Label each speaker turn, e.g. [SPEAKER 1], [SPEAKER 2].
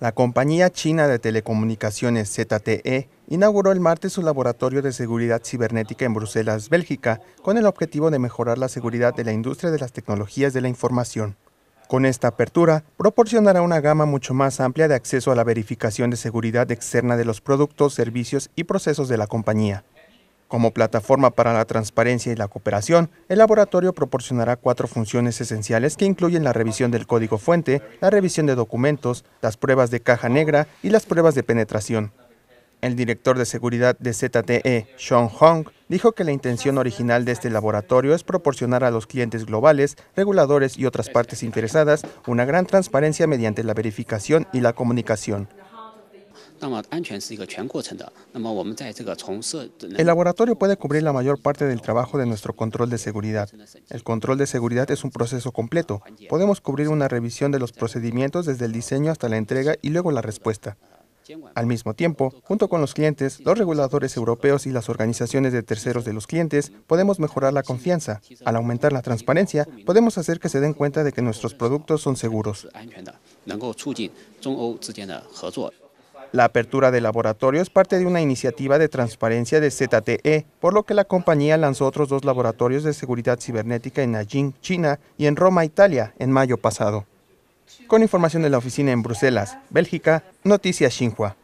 [SPEAKER 1] La compañía china de telecomunicaciones ZTE inauguró el martes su laboratorio de seguridad cibernética en Bruselas, Bélgica, con el objetivo de mejorar la seguridad de la industria de las tecnologías de la información. Con esta apertura, proporcionará una gama mucho más amplia de acceso a la verificación de seguridad externa de los productos, servicios y procesos de la compañía. Como plataforma para la transparencia y la cooperación, el laboratorio proporcionará cuatro funciones esenciales que incluyen la revisión del código fuente, la revisión de documentos, las pruebas de caja negra y las pruebas de penetración. El director de seguridad de ZTE, Sean Hong, dijo que la intención original de este laboratorio es proporcionar a los clientes globales, reguladores y otras partes interesadas una gran transparencia mediante la verificación y la comunicación. El laboratorio puede cubrir la mayor parte del trabajo de nuestro control de seguridad. El control de seguridad es un proceso completo. Podemos cubrir una revisión de los procedimientos desde el diseño hasta la entrega y luego la respuesta. Al mismo tiempo, junto con los clientes, los reguladores europeos y las organizaciones de terceros de los clientes, podemos mejorar la confianza. Al aumentar la transparencia, podemos hacer que se den cuenta de que nuestros productos son seguros. La
[SPEAKER 2] apertura de laboratorio es
[SPEAKER 1] parte de una iniciativa de transparencia de ZTE, por lo que la compañía lanzó otros dos laboratorios de seguridad cibernética en Nanjing, China, y en Roma, Italia, en mayo pasado. Con información de la oficina en Bruselas, Bélgica, Noticias Xinhua.